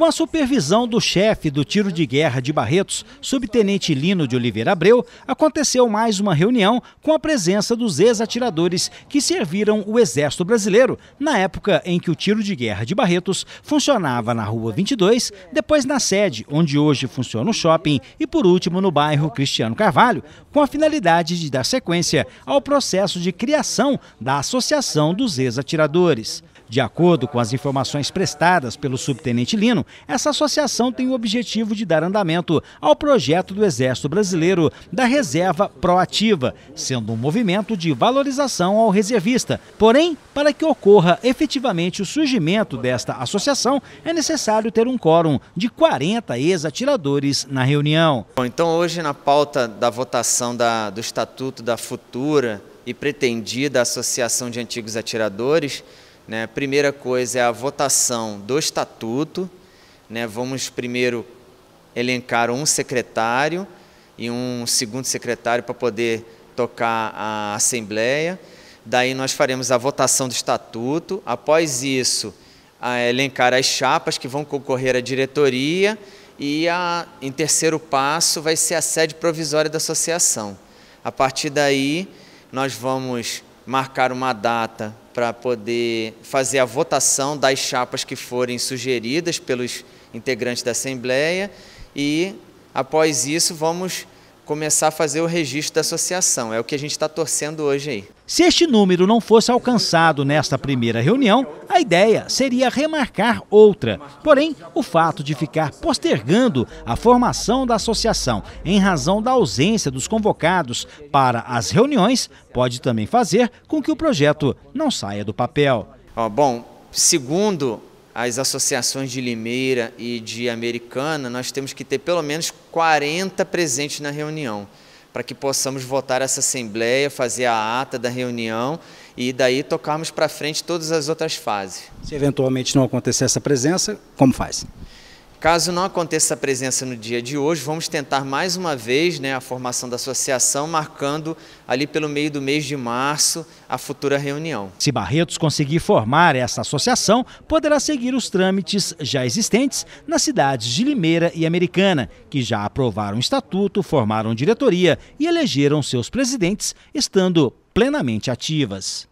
Com a supervisão do chefe do tiro de guerra de Barretos, subtenente Lino de Oliveira Abreu, aconteceu mais uma reunião com a presença dos ex-atiradores que serviram o Exército Brasileiro na época em que o tiro de guerra de Barretos funcionava na Rua 22, depois na sede, onde hoje funciona o shopping, e por último no bairro Cristiano Carvalho, com a finalidade de dar sequência ao processo de criação da Associação dos Ex-Atiradores. De acordo com as informações prestadas pelo subtenente Lino, essa associação tem o objetivo de dar andamento ao projeto do Exército Brasileiro da Reserva Proativa, sendo um movimento de valorização ao reservista. Porém, para que ocorra efetivamente o surgimento desta associação, é necessário ter um quórum de 40 ex-atiradores na reunião. Bom, então hoje na pauta da votação da, do Estatuto da Futura e pretendida Associação de Antigos Atiradores, né? A primeira coisa é a votação do estatuto. Né? Vamos primeiro elencar um secretário e um segundo secretário para poder tocar a Assembleia. Daí nós faremos a votação do estatuto. Após isso, a elencar as chapas que vão concorrer à diretoria e a, em terceiro passo vai ser a sede provisória da associação. A partir daí, nós vamos marcar uma data para poder fazer a votação das chapas que forem sugeridas pelos integrantes da Assembleia e, após isso, vamos começar a fazer o registro da associação. É o que a gente está torcendo hoje aí. Se este número não fosse alcançado nesta primeira reunião, a ideia seria remarcar outra. Porém, o fato de ficar postergando a formação da associação em razão da ausência dos convocados para as reuniões pode também fazer com que o projeto não saia do papel. Ó, bom, segundo as associações de Limeira e de Americana, nós temos que ter pelo menos 40 presentes na reunião, para que possamos votar essa assembleia, fazer a ata da reunião e daí tocarmos para frente todas as outras fases. Se eventualmente não acontecer essa presença, como faz? Caso não aconteça a presença no dia de hoje, vamos tentar mais uma vez né, a formação da associação, marcando ali pelo meio do mês de março a futura reunião. Se Barretos conseguir formar essa associação, poderá seguir os trâmites já existentes nas cidades de Limeira e Americana, que já aprovaram o estatuto, formaram diretoria e elegeram seus presidentes, estando plenamente ativas.